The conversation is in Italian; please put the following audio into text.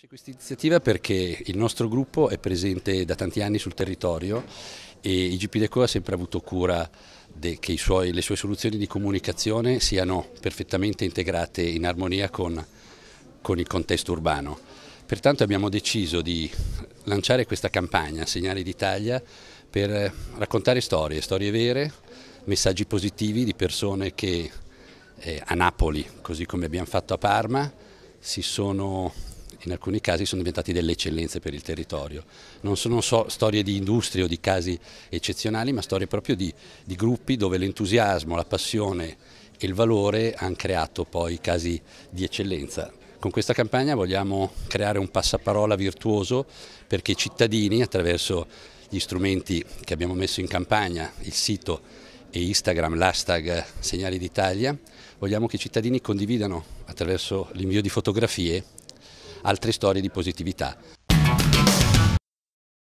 piace questa iniziativa perché il nostro gruppo è presente da tanti anni sul territorio e IGP Deco ha sempre avuto cura che suoi, le sue soluzioni di comunicazione siano perfettamente integrate in armonia con, con il contesto urbano. Pertanto abbiamo deciso di lanciare questa campagna Segnali d'Italia per raccontare storie, storie vere, messaggi positivi di persone che eh, a Napoli, così come abbiamo fatto a Parma, si sono in alcuni casi sono diventati delle eccellenze per il territorio. Non sono so, storie di industrie o di casi eccezionali, ma storie proprio di, di gruppi dove l'entusiasmo, la passione e il valore hanno creato poi casi di eccellenza. Con questa campagna vogliamo creare un passaparola virtuoso perché i cittadini attraverso gli strumenti che abbiamo messo in campagna, il sito e Instagram, l'hashtag Segnali d'Italia, vogliamo che i cittadini condividano attraverso l'invio di fotografie altre storie di positività.